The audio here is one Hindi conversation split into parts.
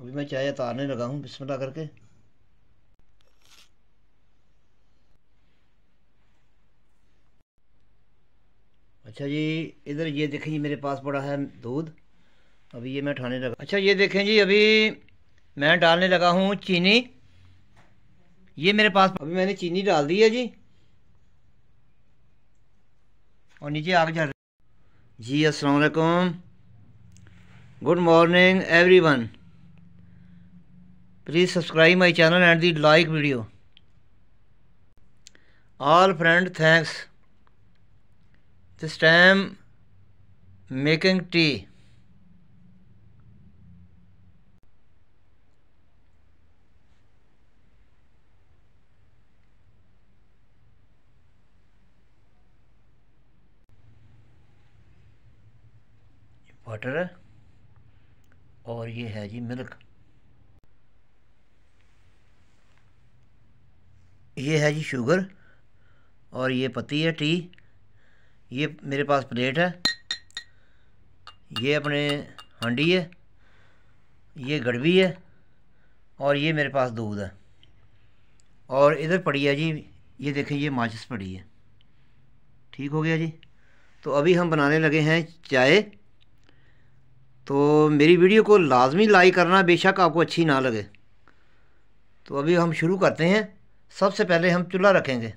अभी मैं चाय उतारने लगा हूँ बिस्मिल्लाह करके अच्छा जी इधर ये देखें जी मेरे पास पड़ा है दूध अभी ये मैं उठाने लगा अच्छा ये देखें जी अभी मैं डालने लगा हूँ चीनी ये मेरे पास अभी मैंने चीनी डाल दी है जी और नीचे आग जल जी अस्सलाम वालेकुम good morning everyone please subscribe my channel and the like video all friend thanks this time making tea water और ये है जी मिल्क ये है जी शुगर और ये पत्ती है टी ये मेरे पास प्लेट है ये अपने हंडी है ये गड़बी है और ये मेरे पास दूध है और इधर पड़ी है जी ये देखें ये माचिस पड़ी है ठीक हो गया जी तो अभी हम बनाने लगे हैं चाय तो मेरी वीडियो को लाजमी लाइक करना बेशक आपको अच्छी ना लगे तो अभी हम शुरू करते हैं सबसे पहले हम चूल्हा रखेंगे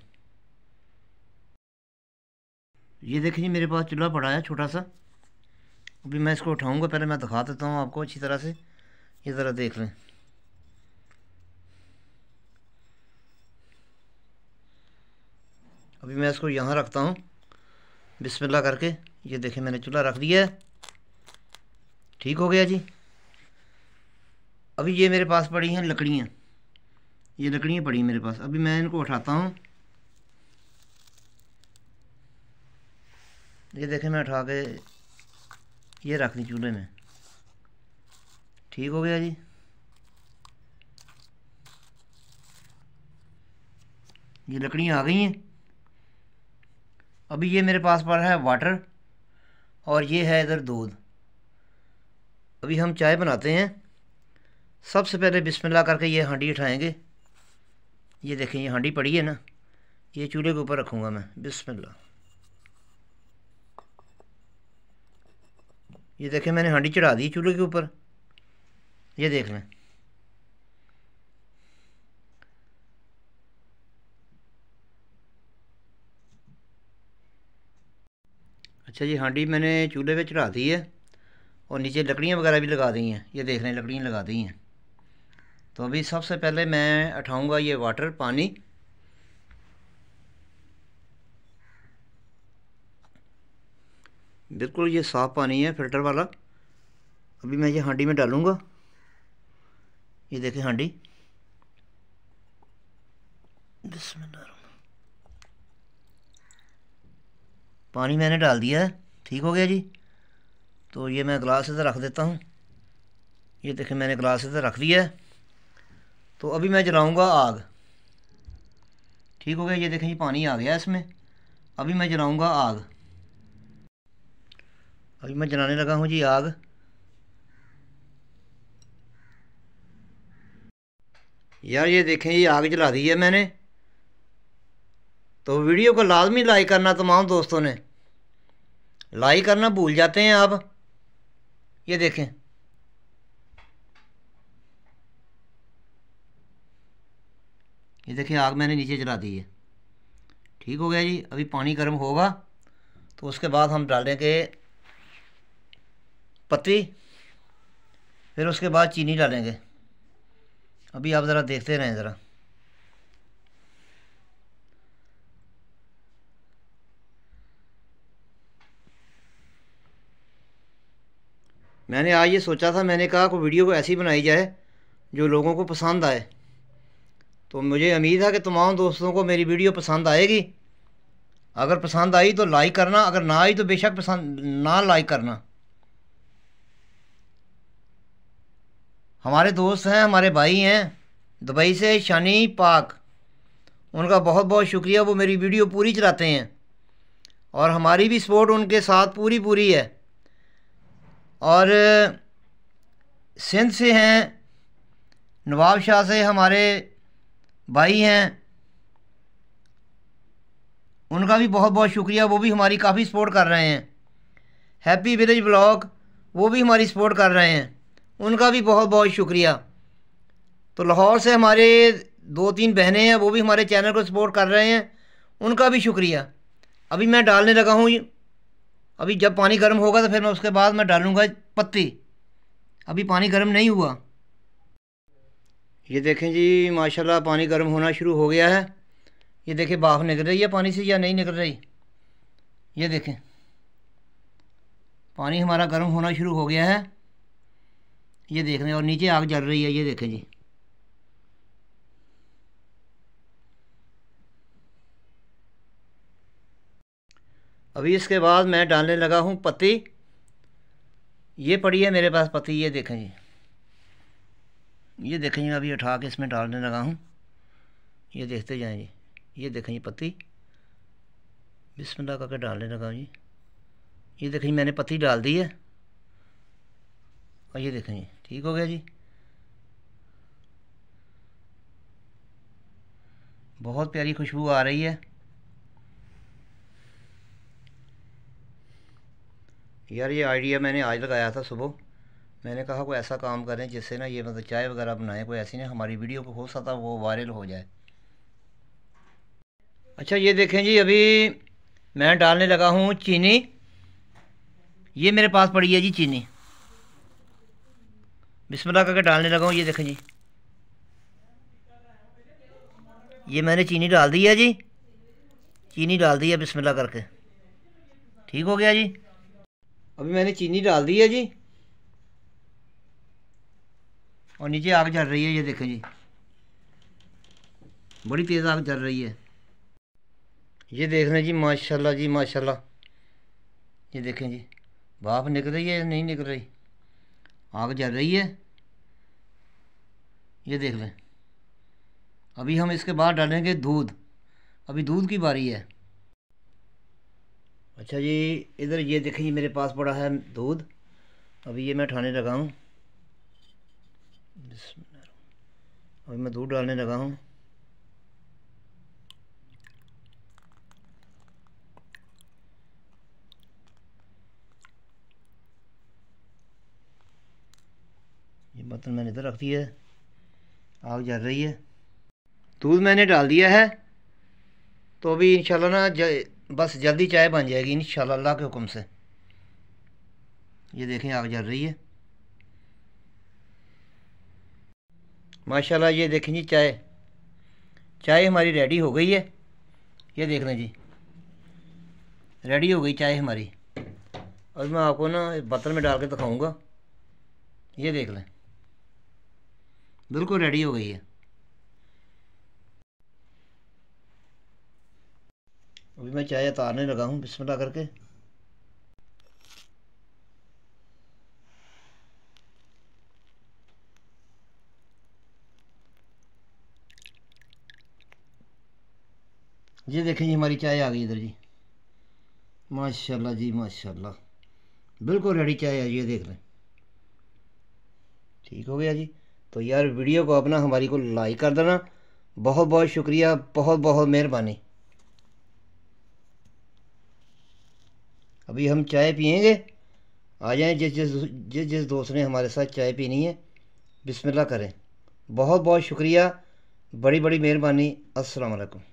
ये देखें जी मेरे पास चूल्हा पड़ा है छोटा सा अभी मैं इसको उठाऊंगा पहले मैं दिखा देता हूँ आपको अच्छी तरह से ये ज़रा देख लें अभी मैं इसको यहाँ रखता हूँ बिस्मिल्लाह करके ये देखें मैंने चूल्हा रख दिया है ठीक हो गया जी अभी ये मेरे पास पड़ी हैं लकड़ियाँ ये लकड़ियाँ पड़ी मेरे पास अभी मैं इनको उठाता हूँ ये देखें मैं उठा के ये रख दी चूल्हे में ठीक हो गया जी ये लकड़ियाँ आ गई हैं अभी ये मेरे पास पड़ा है वाटर और ये है इधर दूध अभी हम चाय बनाते हैं सबसे पहले बिस्मिल्लाह करके ये हांडी उठाएंगे ये देखें ये हांडी पड़ी है ना ये चूल्हे के ऊपर रखूँगा मैं बिस्मिल्लाह ये देखें मैंने हांडी चढ़ा दी चूल्हे के ऊपर ये देख लें अच्छा जी हांडी मैंने चूल्हे पे चढ़ा दी है और नीचे लकड़ियाँ वगैरह भी लगा दी हैं ये देख रहे हैं लकड़ियाँ लगा दी हैं तो अभी सबसे पहले मैं उठाऊँगा ये वाटर पानी बिल्कुल ये साफ़ पानी है फिल्टर वाला अभी मैं ये हांडी में डालूँगा ये देखें हांडी पानी मैंने डाल दिया है ठीक हो गया जी तो ये मैं गिलास इधर रख देता हूँ ये देखें मैंने गिलास इधर रख दिया है तो अभी मैं जलाऊंगा आग ठीक हो गया ये देखें जी पानी आ गया इसमें अभी मैं जलाऊंगा आग अभी मैं जलाने लगा हूँ जी आग यार ये देखें ये आग जला दी है मैंने तो वीडियो को लाजमी लाइक करना तमाम दोस्तों ने लाइक करना भूल जाते हैं आप ये देखें ये देखिए आग मैंने नीचे जला दी है ठीक हो गया जी अभी पानी गर्म होगा तो उसके बाद हम डालेंगे पत्ती फिर उसके बाद चीनी डालेंगे अभी आप ज़रा देखते रहें ज़रा मैंने आज ये सोचा था मैंने कहा कोई वीडियो को ऐसी बनाई जाए जो लोगों को पसंद आए तो मुझे उम्मीद है कि तमाम दोस्तों को मेरी वीडियो पसंद आएगी अगर पसंद आई तो लाइक करना अगर ना आई तो बेशक पसंद ना लाइक करना हमारे दोस्त हैं हमारे भाई हैं दुबई से शनी पाक उनका बहुत बहुत शुक्रिया वो मेरी वीडियो पूरी चलाते हैं और हमारी भी सपोर्ट उनके साथ पूरी पूरी है और सिंध से हैं नवाब शाह से हमारे भाई हैं उनका भी बहुत बहुत शुक्रिया वो भी हमारी काफ़ी सपोर्ट कर रहे हैं हैप्पी विलेज ब्लॉग वो भी हमारी सपोर्ट कर रहे हैं उनका भी बहुत बहुत शुक्रिया तो लाहौर से हमारे दो तीन बहनें हैं वो भी हमारे चैनल को सपोर्ट कर रहे हैं उनका भी शुक्रिया अभी मैं डालने लगा हूँ अभी जब पानी गर्म होगा तो फिर मैं उसके बाद मैं डालूँगा पत्ती अभी पानी गर्म नहीं हुआ ये देखें जी माशाल्लाह पानी गर्म होना शुरू हो गया है ये देखें बाफ निकल रही है पानी से या नहीं निकल रही ये देखें पानी हमारा गर्म होना शुरू हो गया है ये देख रहे हैं और नीचे आग जल रही है ये देखें जी अभी इसके बाद मैं डालने लगा हूँ पत्ती ये पड़ी है मेरे पास पत्ती ये देखें जी ये देखें मैं अभी उठा के इसमें डालने लगा हूँ ये देखते जाए जी ये देखें जी पत्ती बिस्मिल्लाह करके डालने लगा हूँ जी ये देखें मैंने पत्ती डाल दी है और ये देखें जी ठीक हो गया जी बहुत प्यारी खुशबू आ रही है यार ये आइडिया मैंने आज लगाया था सुबह मैंने कहा कोई ऐसा काम करें जिससे ना ये मतलब चाय वगैरह बनाएं कोई ऐसी ना हमारी वीडियो को हो सकता वो वायरल हो जाए अच्छा ये देखें जी अभी मैं डालने लगा हूँ चीनी ये मेरे पास पड़ी है जी चीनी बिस्मिल्लाह करके डालने लगा हूँ ये देखें जी ये मैंने चीनी डाल दी है जी चीनी डाल दी है बिस्मिल्लाह करके ठीक हो गया जी अभी मैंने चीनी डाल दी है जी और नीचे आग जल रही है ये देखें जी बड़ी तेज़ आग जल रही है ये देख रहे हैं जी माशाल्लाह जी माशाल्लाह ये देखें जी बाप निकल रही है या नहीं निकल रही आग जल रही है ये देख लें अभी हम इसके बाद डालेंगे दूध अभी दूध की बारी है अच्छा जी इधर ये देखें जी मेरे पास पड़ा है दूध अभी ये मैं ठाने लगा हूँ अभी मैं दूध डालने लगा हूँ ये बर्तन मैंने इधर रख दिया है आग जल रही है दूध मैंने डाल दिया है तो अभी इंशाल्लाह ना ज, बस जल्दी चाय बन जाएगी इंशाल्लाह अल्लाह के हुक्म से ये देखें आग जल रही है माशाल्लाह ये देखें जी चाय चाय हमारी रेडी हो गई है ये देख लें जी रेडी हो गई चाय हमारी और मैं आपको ना बर्तन में डाल के दिखाऊंगा ये देख लें बिल्कुल रेडी हो गई है अभी मैं चाय उतारने लगा हूँ बिस्मिल्लाह करके ये देखें जी हमारी चाय आ गई इधर जी माशाल्लाह जी माशाल्लाह बिल्कुल रेडी चाय है ये देख लें ठीक हो गया जी तो यार वीडियो को अपना हमारी को लाइक कर देना बहुत बहुत शुक्रिया बहुत बहुत मेहरबानी अभी हम चाय पियेंगे आ जाएं जिस जिस जिस जिस दोस्त ने हमारे साथ चाय पीनी है बिस्मिल्लाह करें बहुत बहुत शुक्रिया बड़ी बड़ी मेहरबानी अस्सलाम वालेकुम